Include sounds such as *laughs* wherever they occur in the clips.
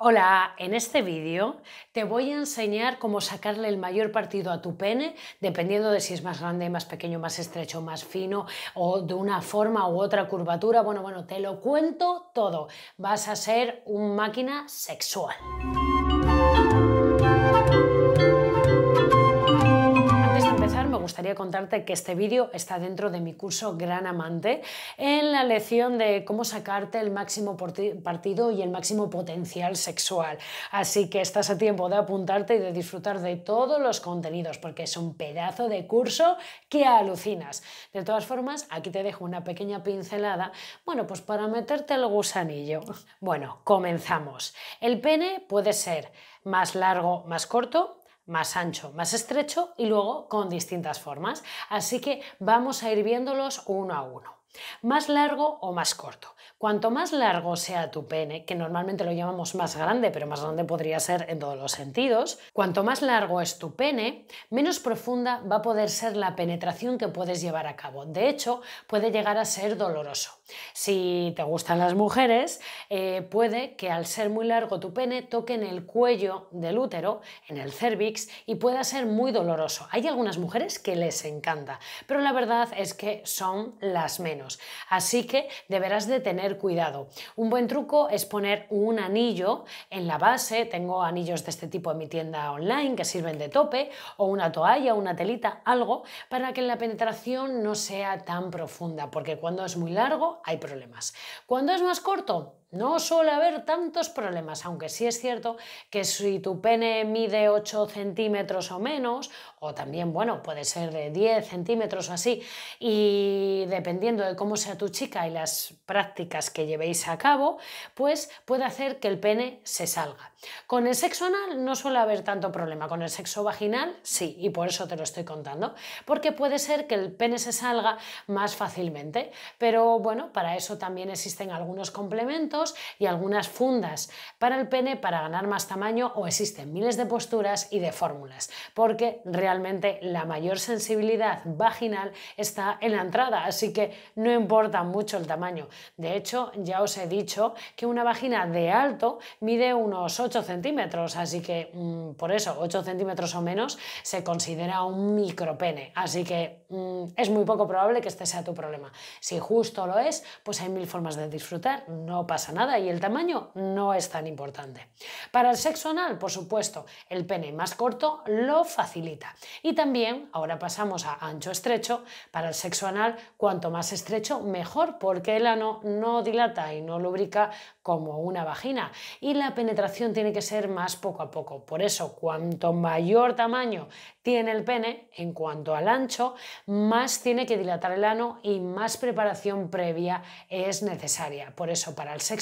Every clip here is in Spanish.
Hola, en este vídeo te voy a enseñar cómo sacarle el mayor partido a tu pene, dependiendo de si es más grande, más pequeño, más estrecho, más fino o de una forma u otra curvatura. Bueno, bueno, te lo cuento todo. Vas a ser un máquina sexual. me gustaría contarte que este vídeo está dentro de mi curso Gran Amante en la lección de cómo sacarte el máximo partido y el máximo potencial sexual. Así que estás a tiempo de apuntarte y de disfrutar de todos los contenidos porque es un pedazo de curso que alucinas. De todas formas, aquí te dejo una pequeña pincelada, bueno, pues para meterte el gusanillo. Bueno, comenzamos. El pene puede ser más largo, más corto, más ancho, más estrecho y luego con distintas formas. Así que vamos a ir viéndolos uno a uno. Más largo o más corto. Cuanto más largo sea tu pene, que normalmente lo llamamos más grande, pero más grande podría ser en todos los sentidos, cuanto más largo es tu pene, menos profunda va a poder ser la penetración que puedes llevar a cabo. De hecho, puede llegar a ser doloroso. Si te gustan las mujeres, eh, puede que al ser muy largo tu pene toque en el cuello del útero, en el cervix, y pueda ser muy doloroso. Hay algunas mujeres que les encanta, pero la verdad es que son las menos. Así que deberás de tener cuidado. Un buen truco es poner un anillo en la base. Tengo anillos de este tipo en mi tienda online que sirven de tope o una toalla, una telita, algo para que la penetración no sea tan profunda, porque cuando es muy largo hay problemas. Cuando es más corto, no suele haber tantos problemas, aunque sí es cierto que si tu pene mide 8 centímetros o menos, o también, bueno, puede ser de 10 centímetros o así, y dependiendo de cómo sea tu chica y las prácticas que llevéis a cabo, pues puede hacer que el pene se salga. Con el sexo anal no suele haber tanto problema, con el sexo vaginal sí, y por eso te lo estoy contando, porque puede ser que el pene se salga más fácilmente, pero bueno, para eso también existen algunos complementos y algunas fundas para el pene para ganar más tamaño o existen miles de posturas y de fórmulas, porque realmente la mayor sensibilidad vaginal está en la entrada, así que no importa mucho el tamaño. De hecho, ya os he dicho que una vagina de alto mide unos 8 centímetros, así que mm, por eso 8 centímetros o menos se considera un micropene, así que mm, es muy poco probable que este sea tu problema. Si justo lo es, pues hay mil formas de disfrutar, no pasa nada y el tamaño no es tan importante. Para el sexo anal, por supuesto, el pene más corto lo facilita. Y también, ahora pasamos a ancho estrecho, para el sexo anal cuanto más estrecho mejor porque el ano no dilata y no lubrica como una vagina y la penetración tiene que ser más poco a poco. Por eso, cuanto mayor tamaño tiene el pene en cuanto al ancho, más tiene que dilatar el ano y más preparación previa es necesaria. Por eso, para el sexo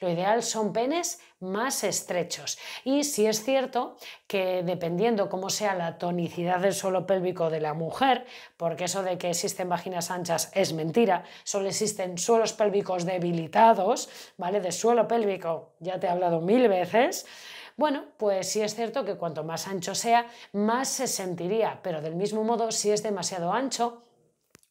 lo ideal son penes más estrechos. Y si es cierto que dependiendo cómo sea la tonicidad del suelo pélvico de la mujer, porque eso de que existen vaginas anchas es mentira, solo existen suelos pélvicos debilitados, ¿vale? De suelo pélvico, ya te he hablado mil veces. Bueno, pues sí es cierto que cuanto más ancho sea, más se sentiría, pero del mismo modo, si es demasiado ancho,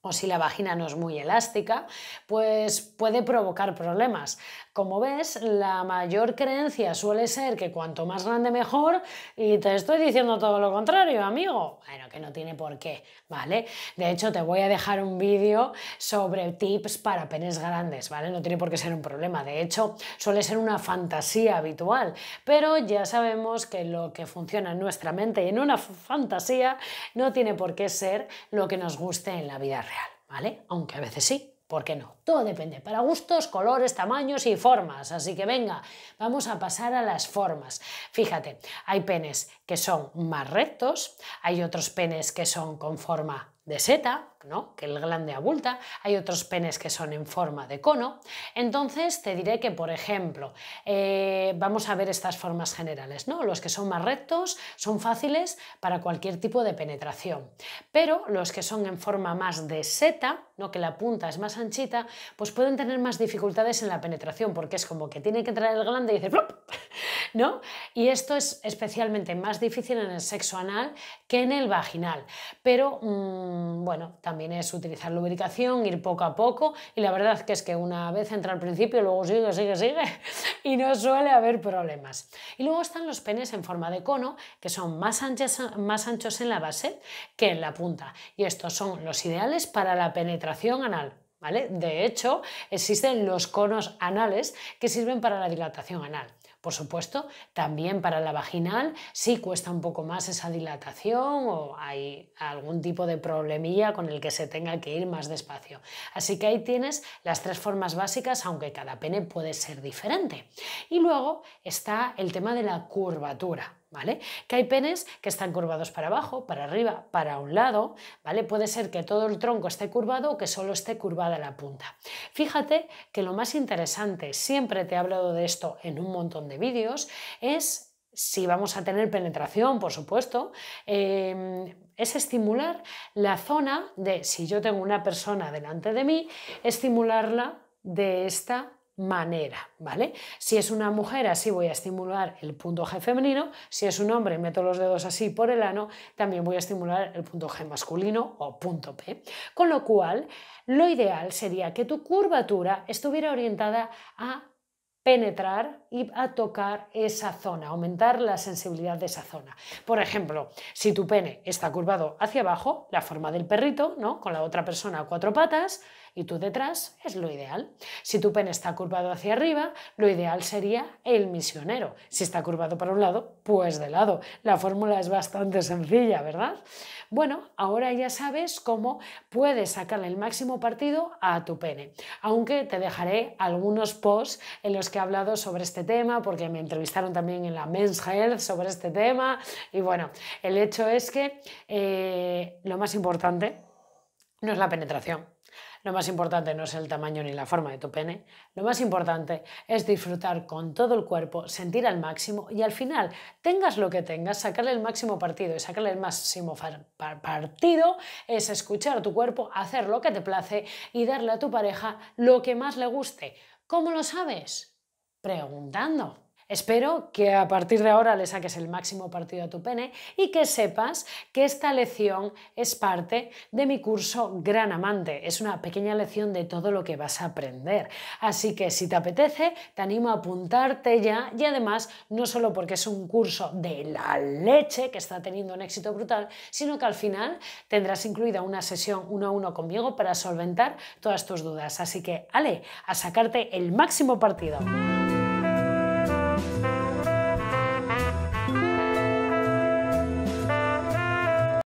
o si la vagina no es muy elástica, pues puede provocar problemas. Como ves, la mayor creencia suele ser que cuanto más grande mejor y te estoy diciendo todo lo contrario, amigo. Bueno, que no tiene por qué, ¿vale? De hecho, te voy a dejar un vídeo sobre tips para penes grandes, ¿vale? No tiene por qué ser un problema. De hecho, suele ser una fantasía habitual, pero ya sabemos que lo que funciona en nuestra mente y en una fantasía no tiene por qué ser lo que nos guste en la vida real, ¿vale? Aunque a veces sí, ¿Por qué no? Todo depende. Para gustos, colores, tamaños y formas. Así que venga, vamos a pasar a las formas. Fíjate, hay penes que son más rectos, hay otros penes que son con forma de seta, ¿no? que el glande abulta, hay otros penes que son en forma de cono. Entonces te diré que, por ejemplo, eh, vamos a ver estas formas generales. ¿no? Los que son más rectos son fáciles para cualquier tipo de penetración, pero los que son en forma más de seta, ¿no? que la punta es más anchita, pues pueden tener más dificultades en la penetración, porque es como que tiene que entrar el glande y dice *laughs* ¿no? Y esto es especialmente más difícil en el sexo anal que en el vaginal, pero... Mm, Mm, bueno, también es utilizar lubricación, ir poco a poco y la verdad que es que una vez entra al principio, luego sigue, sigue, sigue *laughs* y no suele haber problemas. Y luego están los penes en forma de cono que son más, anchos, más anchos en la base que en la punta y estos son los ideales para la penetración anal. ¿Vale? De hecho, existen los conos anales que sirven para la dilatación anal. Por supuesto, también para la vaginal sí cuesta un poco más esa dilatación o hay algún tipo de problemilla con el que se tenga que ir más despacio. Así que ahí tienes las tres formas básicas, aunque cada pene puede ser diferente. Y luego está el tema de la curvatura. Que hay penes que están curvados para abajo, para arriba, para un lado, ¿vale? Puede ser que todo el tronco esté curvado o que solo esté curvada la punta. Fíjate que lo más interesante, siempre te he hablado de esto en un montón de vídeos, es si vamos a tener penetración, por supuesto, em, es estimular la zona de, si yo tengo una persona delante de mí, estimularla de esta manera, ¿vale? Si es una mujer, así voy a estimular el punto G femenino, si es un hombre, meto los dedos así por el ano, también voy a estimular el punto G masculino o punto P. Con lo cual, lo ideal sería que tu curvatura estuviera orientada a penetrar y a tocar esa zona, aumentar la sensibilidad de esa zona. Por ejemplo, si tu pene está curvado hacia abajo, la forma del perrito, ¿no? Con la otra persona a cuatro patas y tú detrás, es lo ideal. Si tu pene está curvado hacia arriba, lo ideal sería el misionero. Si está curvado para un lado, pues de lado. La fórmula es bastante sencilla, ¿verdad? Bueno, ahora ya sabes cómo puedes sacarle el máximo partido a tu pene, aunque te dejaré algunos posts en los que hablado sobre este tema, porque me entrevistaron también en la Men's Health sobre este tema. Y bueno, el hecho es que eh, lo más importante no es la penetración. Lo más importante no es el tamaño ni la forma de tu pene, lo más importante es disfrutar con todo el cuerpo, sentir al máximo y al final, tengas lo que tengas, sacarle el máximo partido y sacarle el máximo partido es escuchar a tu cuerpo, hacer lo que te place y darle a tu pareja lo que más le guste. ¿Cómo lo sabes? preguntando. Espero que a partir de ahora le saques el máximo partido a tu pene y que sepas que esta lección es parte de mi curso Gran Amante. Es una pequeña lección de todo lo que vas a aprender. Así que si te apetece, te animo a apuntarte ya y además no solo porque es un curso de la leche que está teniendo un éxito brutal, sino que al final tendrás incluida una sesión uno a uno conmigo para solventar todas tus dudas. Así que, ale, a sacarte el máximo partido.